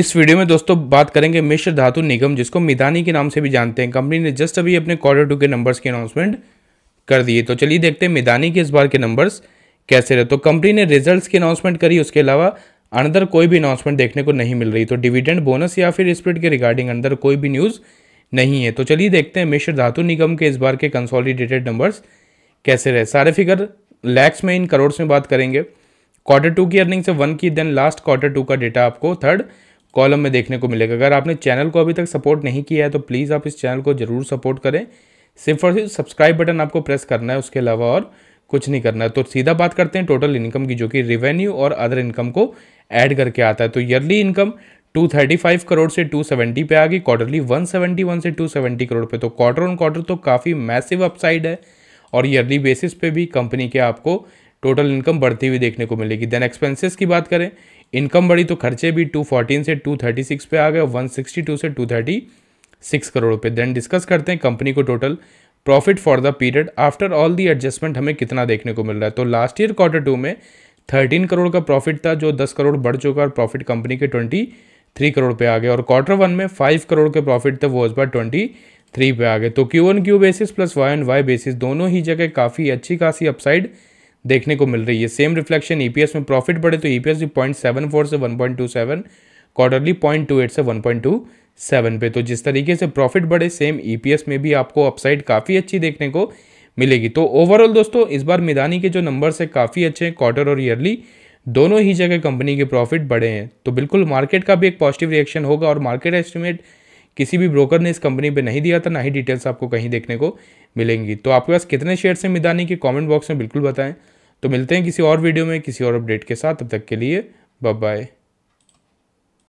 इस वीडियो में दोस्तों बात करेंगे मिश्र धातु निगम जिसको मिदानी के नाम से भी जानते हैं कंपनी ने जस्ट अभी अपने क्वार्टर टू के नंबर्स की अनाउंसमेंट कर दिए तो चलिए देखते हैं मिदानी के इस बार के नंबर्स कैसे रहे तो कंपनी ने रिजल्ट्स की अनाउंसमेंट करी उसके अलावा अंदर कोई भी अनाउंसमेंट देखने को नहीं मिल रही तो डिविडेंड बोनस या फिर स्प्रिट के रिगार्डिंग अंदर कोई भी न्यूज़ नहीं है तो चलिए देखते हैं मिश्र धातु निगम के इस बार के कंसोलिडेटेड नंबर्स कैसे रहे सारे फिगर लैक्स में इन करोड़ में बात करेंगे क्वार्टर टू की अर्निंग से वन की देन लास्ट क्वार्टर टू का डेटा आपको थर्ड कॉलम में देखने को मिलेगा अगर आपने चैनल को अभी तक सपोर्ट नहीं किया है तो प्लीज़ आप इस चैनल को ज़रूर सपोर्ट करें सिर्फ और सिर्फ सब्सक्राइब बटन आपको प्रेस करना है उसके अलावा और कुछ नहीं करना है तो सीधा बात करते हैं टोटल इनकम की जो कि रिवेन्यू और अदर इनकम को ऐड करके आता है तो ईयरली इनकम 235 करोड़ से 270 पे आ गई क्वार्टरली 171 से 270 करोड़ पे तो क्वार्टर ऑन क्वार्टर तो काफ़ी मैसिव अपसाइड है और ईयरली बेसिस पे भी कंपनी के आपको टोटल इनकम बढ़ती हुई देखने को मिलेगी देन एक्सपेंसेस की बात करें इनकम बढ़ी तो खर्चे भी 214 से 236 पे आ गए और 162 से 236 करोड़ रुपए देन डिस्कस करते हैं कंपनी को total profit for the period after all the adjustment हमें कितना देखने को मिल रहा है तो लास्ट ईयर क्वार्टर टू में थर्टीन करोड़ का प्रॉफिट था जो दस करोड़ बढ़ चुका और प्रॉफिट कंपनी के ट्वेंटी थ्री करोड़ पे आ गए और क्वार्टर वन में फाइव करोड़ के प्रॉफिट थे वो इस बार ट्वेंटी थ्री पे आ गए तो Q on Q basis plus Y and Y basis दोनों ही जगह काफ़ी अच्छी खासी अपसाइड देखने को मिल रही है सेम रिफ्लेक्शन ईपीएस में प्रॉफिट बढ़े तो ईपीएस e भी पॉइंट सेवन फोर से one point two seven quarterly point two eight से वन पॉइंट टू सेवन पे तो जिस तरीके से प्रॉफिट बढ़े सेम ईपीएस e में भी आपको अपसाइड काफ़ी अच्छी देखने को मिलेगी तो ओवरऑल दोस्तों इस बार मिदानी के जो नंबर्स है काफ़ी अच्छे हैं क्वार्टर और ईयरली दोनों ही जगह कंपनी के प्रॉफिट बढ़े हैं तो बिल्कुल मार्केट का भी एक पॉजिटिव रिएक्शन होगा और मार्केट एस्टिमेट किसी भी ब्रोकर ने इस कंपनी पे नहीं दिया था ना ही डिटेल्स आपको कहीं देखने को मिलेंगी तो आपके पास कितने शेयर्स हैं मिदानी के कमेंट बॉक्स में बिल्कुल बताएं तो मिलते हैं किसी और वीडियो में किसी और अपडेट के साथ तब तक के लिए बाय